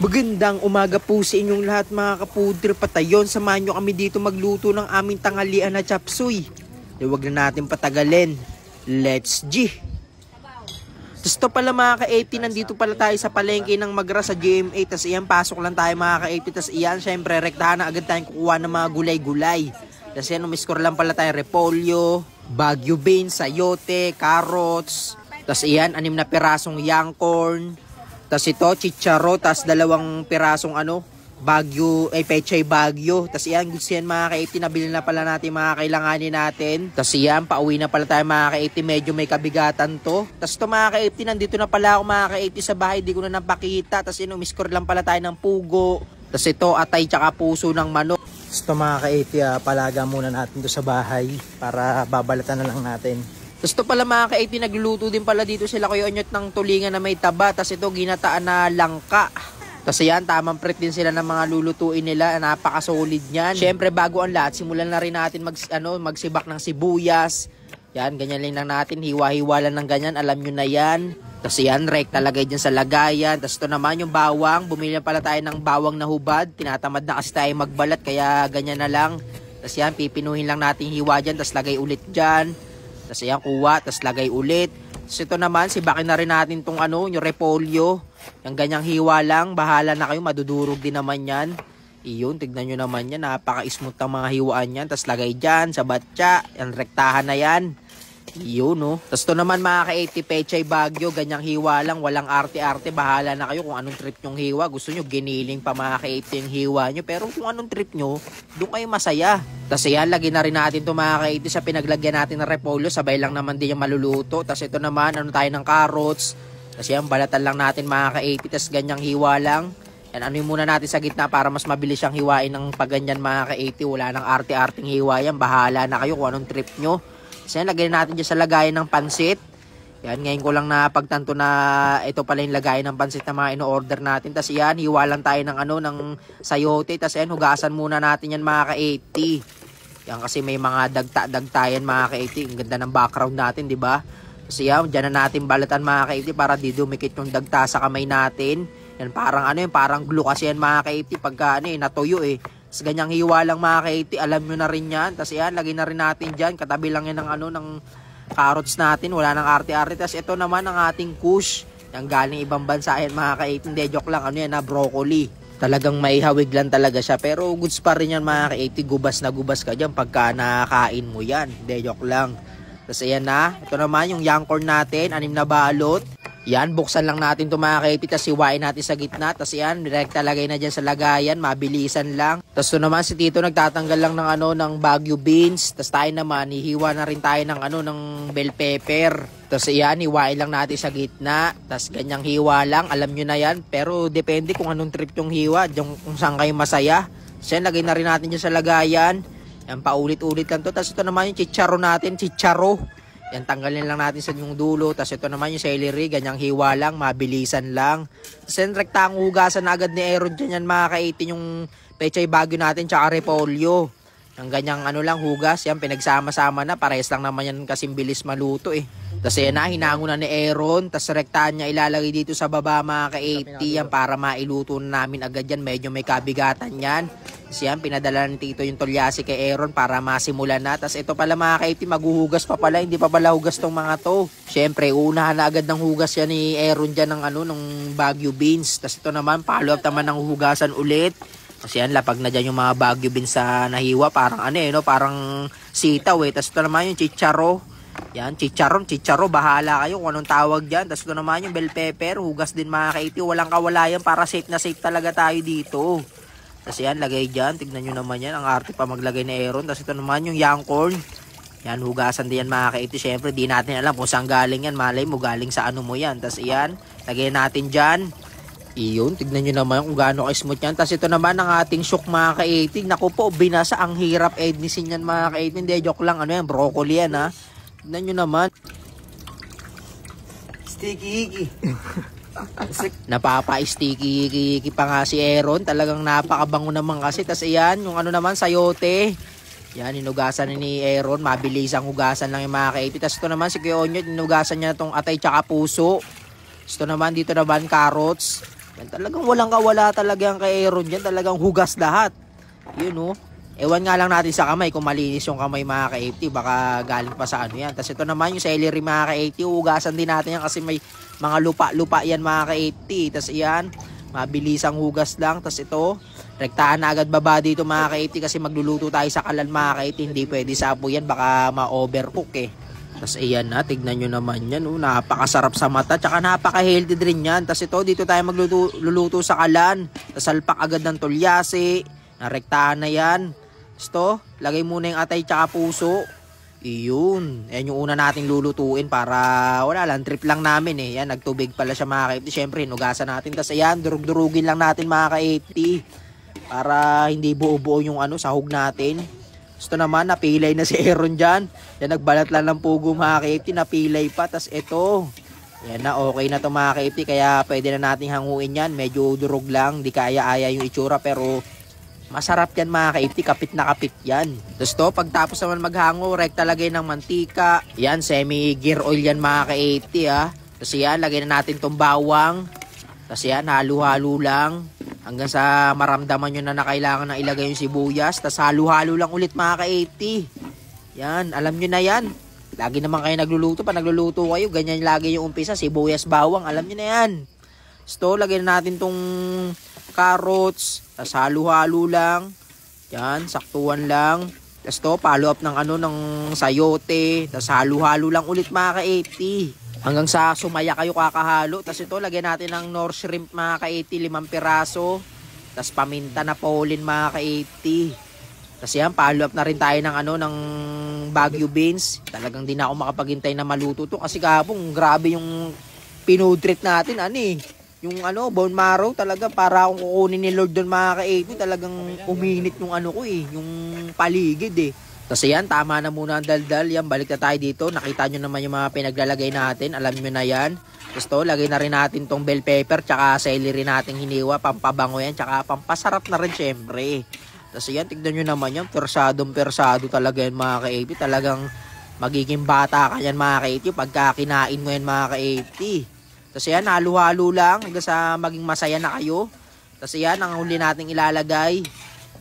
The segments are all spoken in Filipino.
Magandang umaga po sa inyong lahat mga kapudre patayon. Samahan nyo kami dito magluto ng aming tanghalian na chapsuy. Eh, huwag na natin patagalin. Let's G! Tapos to pala mga ka-80, nandito pala tayo sa palengke ng magra sa GMA. Tapos iyan, pasok lang tayo mga ka-80. Tapos iyan, syempre, rektahan na agad tayong kukuha ng mga gulay-gulay. Tapos yan, umiskor lang pala tayo repolyo, bagyo beans, sayote, carrots. Tapos iyan, anim na pirasong young corn tapos ito, chicharo, tapos dalawang pirasong ano, Bagyo, ay eh, Pechay Bagyo. Tapos yan, goods yan mga ka-80, nabili na pala natin mga kailanganin natin. Tapos yan, pauwi na pala tayo mga ka-80, medyo may kabigatan to. Tapos ito mga ka-80, nandito na pala ako mga ka-80 sa bahay, di ko na napakita. Tapos yun, umiscore lang pala tayo ng pugo. Tapos ito, atay tsaka puso ng manok. Tapos ito mga ka-80, ah, palaga muna natin to sa bahay para babalatan na lang natin. Tapos ito pala mga ka-80, nagluluto din pala dito sila Kuya Onyot ng tulingan na may taba. Tapos ito, ginataan na langka. Tapos yan, tamang prit din sila ng mga lulutuin nila. Napaka-solid niyan. Siyempre, bago ang lahat, simulan na rin natin mag, ano, magsibak ng sibuyas. Yan, ganyan lang natin. Hiwa-hiwala ng ganyan. Alam nyo na yan. Tapos yan, rek talaga dyan sa lagayan. Tapos ito naman yung bawang. Bumili na pala tayo ng bawang na hubad. Tinatamad na kasi tayo magbalat kaya ganyan na lang. Tapos yan, pipinuhin lang natin hiwa dyan. Tapos lagay ulit dyan. Tapos ayan, kuha, tapos lagay ulit. Tapos ito naman, sibakin na rin natin tong ano, yung repolyo. Yung ganyang hiwa lang, bahala na kayo, madudurog din naman yan. Iyon, tignan nyo naman yan, napaka-smooth ang mga hiwaan yan. Tapos lagay dyan, sa batya, yan, rektahan na yan. Yun, no? Tapos to naman mga ka-80 Pechay Bagyo, ganyang hiwa lang, walang arte-arte, bahala na kayo kung anong trip nyong hiwa. Gusto nyo, giniling pa mga ka-80 yung hiwa nyo, pero kung anong trip nyo, doon kayo masaya. Tapos yan, lagyan na rin natin ito mga ka-80 sa pinaglagyan natin ng repolyo, sabay lang naman din yung maluluto. Tapos ito naman, ano tayo ng carrots. Tapos yan, balatan lang natin mga ka-80, tapos ganyang hiwa lang. Yan, ano muna natin sa gitna para mas mabilis siyang hiwain ng paganyan mga ka-80. Wala nang arte-arting hiwa yan. Bahala na kayo kung anong trip nyo. Kasi lagay natin dyan sa lagayan ng pansit. Yan, ngayon ko lang napagtanto na ito pala yung lagayan ng pansit na mga in-order natin. Tapos yan, hiwalan tayo ng ano, ng sayote. Tapos yan, hugasan muna natin yan mga ka-80. Yan kasi may mga dagta-dagtayan mga ka-80. Ang ganda ng background natin, di ba? Tapos yan, dyan na natin balatan mga ka-80 para di dumikit yung dagta sa kamay natin. Yan, parang ano yun, parang glue kasi yan mga ka-80 pagka ano eh, natuyo eh. Sa ganyang hiwa lang mga kaiti, alam nyo na rin yan. Tapos yan, lagay na rin natin dyan. Katabi lang yan ng, ano, ng carrots natin. Wala nang arte-arte. Tapos ito naman ang ating kush. Yung galing ibang bansa yan mga kaiti. Hindi, joke lang. Ano yan na ah, broccoli. Talagang maihawig lang talaga siya. Pero goods pa rin yan mga kaiti. Gubas na gubas ka dyan pagka nakakain mo yan. Hindi, joke lang. Tapos ayan na. Ah, ito naman yung young corn natin. Anim na balot. Yan, buksan lang natin ito mga kaiti, tapos iwain natin sa gitna, tapos yan, direkta lagay na dyan sa lagayan, mabilisan lang. Tapos ito naman si Tito nagtatanggal lang ng ano, ng Baguio beans, tapos tayo naman, hihiwa na rin tayo ng ano, ng bell pepper. Tapos yan, iwain lang natin sa gitna, tapos ganyang hiwa lang, alam nyo na yan, pero depende kung anong trip yung hiwa, dyan, kung saan kayo masaya. So yan, lagay na rin natin dyan sa lagayan. Yan, paulit-ulit lang to. Tapos ito naman yung chicharo natin, chicharo. Yan, tanggalin lang natin sa yung dulo. Tapos ito naman yung celery, ganyang hiwa lang, mabilisan lang. Tapos yan, rektang hugasan na agad ni Aero dyan yan, mga ka-18 yung pechay bagyo natin, tsaka repolyo. Ang ganyang ano lang hugas, yan pinagsama-sama na, parehas lang naman yan kasi bilis maluto eh. Tapos yan na, hinango na ni Aaron, tapos rektaan niya ilalagay dito sa baba mga ka-80 yan para mailuto na namin agad yan, medyo may kabigatan yan. Tapos yan, pinadala ni Tito yung tolyasi kay Aaron para masimula na. Tapos ito pala mga ka-80, maghuhugas pa pala, hindi pa pala hugas tong mga to. Siyempre, unahan na agad ng hugas yan ni Aaron dyan ng ano, ng Baguio Beans. Tapos ito naman, follow up naman ng hugasan ulit. Kasi yan, lapag na dyan yung mga Baguio beans sa nahiwa. Parang ano eh, no? parang sitaw eh. Tapos ito naman yung chicharo. Yan, chicharon, chicharo, bahala kayo kung anong tawag dyan. Tapos ito naman yung bell pepper, hugas din mga kaiti. Walang kawala yan para safe na safe talaga tayo dito. Tapos yan, lagay dyan. Tignan nyo naman yan, ang arte pa maglagay na Aaron. Tapos ito naman yung young corn. Yan, hugasan din yan mga kaiti. Siyempre, di natin alam kung saan galing yan. Malay mo, galing sa ano mo yan. Tapos yan, lagay natin dyan. Iyon, tignan nyo naman kung gaano ka-smooth yan. Tapos ito naman ang ating syok mga ka-80. Naku po, binasa ang hirap ednisin yan mga ka-80. Hindi, joke lang. Ano yan, broccoli yan ha. Tignan nyo naman. Sticky-hiki. Napapa-sticky-hiki pa nga si Aaron. Talagang napakabango naman kasi. Tapos iyan, yung ano naman, sayote. Yan, inugasan ni Aaron. Mabilis ang hugasan lang yung mga ka-80. Tapos ito naman, si Kuya Onyo, inugasan niya itong atay tsaka puso. Ito naman, dito naman, carrots. Yan, talagang walang kawala talaga yung kay Aaron yan. Talagang hugas lahat. Yun o. Oh. Ewan nga lang natin sa kamay kung malinis yung kamay mga ka-80. Baka galing pa sa ano yan. Tapos ito naman yung celery mga ka-80. Hugasan din natin yan kasi may mga lupa-lupa yan mga ka-80. Tapos yan, mabilisang hugas lang. Tapos ito, rektaan na agad baba dito mga ka-80 kasi magluluto tayo sa kalan mga ka-80. Hindi pwede sa apoy yan. Baka ma-overcook eh. Tapos ayan na, tignan nyo naman yan. Oh, napakasarap sa mata. Tsaka napaka-healthy din yan. Tapos ito, dito tayo magluluto sa kalan. Tapos alpak agad ng tulyase. Narektahan na yan. Tapos to, lagay muna yung atay tsaka puso. Iyon. Yan yung una nating lulutuin para wala lang. Trip lang namin eh. Yan, nagtubig pala siya mga ka-80. Siyempre, hinugasan natin. Tapos ayan, durug-durugin lang natin mga ka-80. Para hindi buo-buo yung ano, sahog natin. Gusto naman, napilay na si Aaron dyan. Yan, nagbalat lang ng pugo mga ka Napilay pa. Tapos ito. Yan na, okay na to mga ka Kaya pwede na natin hanguin yan. Medyo durog lang. Di kaya-aya yung itsura. Pero masarap yan mga ka Kapit na kapit yan. Tapos to, pagtapos naman maghango, rekta lagay ng mantika. Yan, semi-gear oil yan mga ka Ah. Tapos yan, lagay na natin tong bawang. Tapos yan, halo-halo lang. Hanggang sa maramdaman nyo na na kailangan na ilagay yung sibuyas. Tapos halo-halo lang ulit mga ka-80. Yan, alam nyo na yan. Lagi naman kayo nagluluto. Pa nagluluto kayo, ganyan lagi yung umpisa. Sibuyas, bawang, alam nyo na yan. So, lagyan natin tong carrots. Tapos halo-halo lang. Yan, saktuan lang. Tapos to, follow up ng ano, ng sayote. Tapos halo-halo lang ulit mga ka-80. Hanggang sa sumaya kayo kakahalo. Tapos ito, lagyan natin ng North Shrimp mga ka-80, limang piraso. Tapos paminta na polin mga ka-80. Tapos yan, follow up na rin tayo ng, ano, ng Baguio beans. Talagang di na ako makapaghintay na maluto to. Kasi kahapon, grabe yung pinudrit natin. Ano eh? Yung ano, bone marrow talaga para akong kukunin ni Lord doon mga ka-80. Talagang uminit yung ano ko eh. Yung paligid eh. Tapos yan, tama na muna ang daldal. Yan, balik na tayo dito. Nakita nyo naman yung mga pinaglalagay natin. Alam nyo na yan. Tapos to, lagay na rin natin tong bell pepper tsaka celery natin hiniwa. Pampabango yan tsaka pampasarap na rin syempre. Tapos yan, tignan nyo naman yan. Persadong persado talaga yan mga ka-AP. Talagang magiging bata ka yan mga ka-AP. Pagka kinain mo yan mga ka-AP. Tapos yan, halo-halo lang hanggang sa maging masaya na kayo. Tapos yan, ang huli nating ilalagay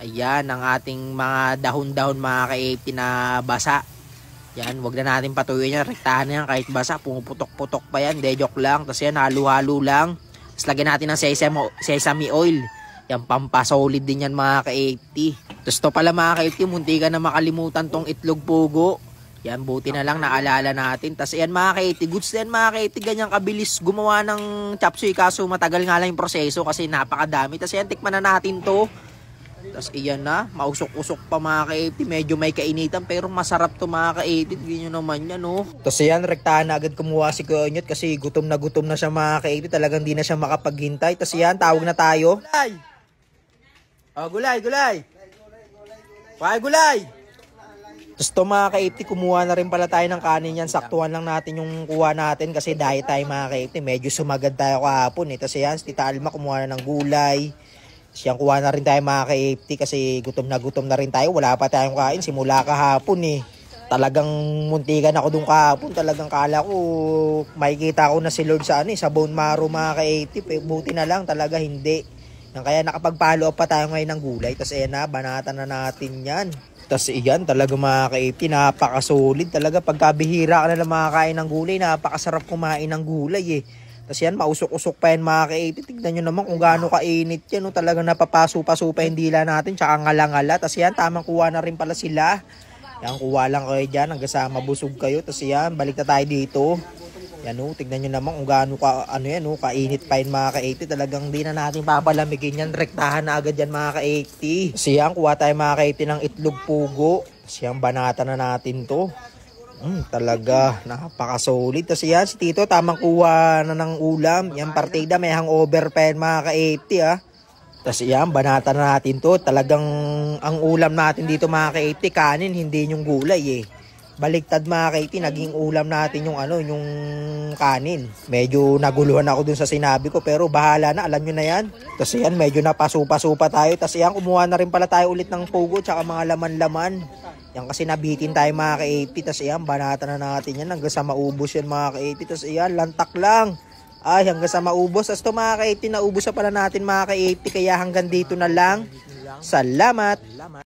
Ayan, ang ating mga dahon-dahon mga ka-80 na basa. Yan, wag na natin patuyuin yan. Rektahan na yan kahit basa. Pumuputok-putok pa yan. De joke lang. Tapos yan, halo-halo lang. Tapos lagyan natin ng sesame, sesame oil. Yan, pampasolid din yan mga ka-80. Tapos to pala mga ka-80, munti ka na makalimutan tong itlog pugo. Yan, buti na lang naalala natin. Tapos yan mga ka-80, goods na yan mga ka-80. Ganyan kabilis gumawa ng chapsuy. Kaso matagal nga lang yung proseso kasi napakadami. Tapos yan, tikman na natin to. Tapos iyan na, mausok-usok pa mga ka-80. Medyo may kainitan pero masarap to mga ka-80. Ganyan naman yan oh. Tapos iyan, rektahan na agad kumuha si Kunyot kasi gutom na gutom na siya mga ka-80. Talagang di na siya makapaghintay. Tapos iyan, tawag na tayo. Gulay! Oh, gulay, gulay! Why gulay? Tapos to mga ka-80, kumuha na rin pala tayo ng kanin yan. Saktuhan lang natin yung kuha natin kasi diet tayo mga ka-80. Medyo sumagad tayo kahapon eh. Tapos yan, si Tita Alma kumuha na ng gulay siyang kuha na rin tayo mga ka-AFT kasi gutom na gutom na rin tayo. Wala pa tayong kain simula kahapon eh. Talagang muntikan ako dun kahapon. Talagang kala ko makikita ko na si Lord sa ano eh, sa bone marrow mga ka-AFT. Eh, buti na lang talaga hindi. Yan, kaya nakapag-follow up pa tayo ngayon ng gulay. Tapos eh na, banata na natin yan. Tapos iyan, talaga mga ka-AFT, napakasolid talaga. Pagkabihira ka na lang makakain ng gulay, napakasarap kumain ng gulay eh. Kasi yan, mausok-usok pa yan mga ka-AP. Tignan nyo naman kung gaano kainit yan. No? Talagang napapaso-paso pa yung dila natin. Tsaka ngala-ngala. Tapos yan, tamang kuha na rin pala sila. Yan, kuha lang kayo dyan. Hanggang sa mabusog kayo. Tapos yan, balik na tayo dito. Yan o, no? tignan nyo naman kung gaano ka, ano yan o, no? kainit pa yan mga ka-80. Talagang di na natin papalamigin yan. Rektahan na agad yan mga ka-80. Kasi yan, kuha tayo mga ka-80 ng itlog pugo. Kasi yan, banata na natin to. Mm, talaga, napakasulit. Tapos yan, si Tito, tamang kuha na ng ulam. Yan, partida, may hangover pa yan mga ka-80 ah. Tapos yan, banata na natin to. Talagang ang ulam natin dito mga ka-80, kanin, hindi yung gulay eh baliktad mga kaiti, naging ulam natin yung ano, yung kanin. Medyo naguluhan ako dun sa sinabi ko, pero bahala na, alam nyo na yan. Tapos yan, medyo napasupa-supa tayo. Tapos yan, kumuha na rin pala tayo ulit ng pugo, tsaka mga laman-laman. Yan kasi nabitin tayo mga ka-AP, tapos yan, banata na natin yan, hanggang sa maubos yan mga ka-AP. Tapos yan, lantak lang. Ay, hanggang sa maubos. Tapos ito mga ka-AP, naubos na pala natin mga ka kaya hanggang dito na lang. Salamat.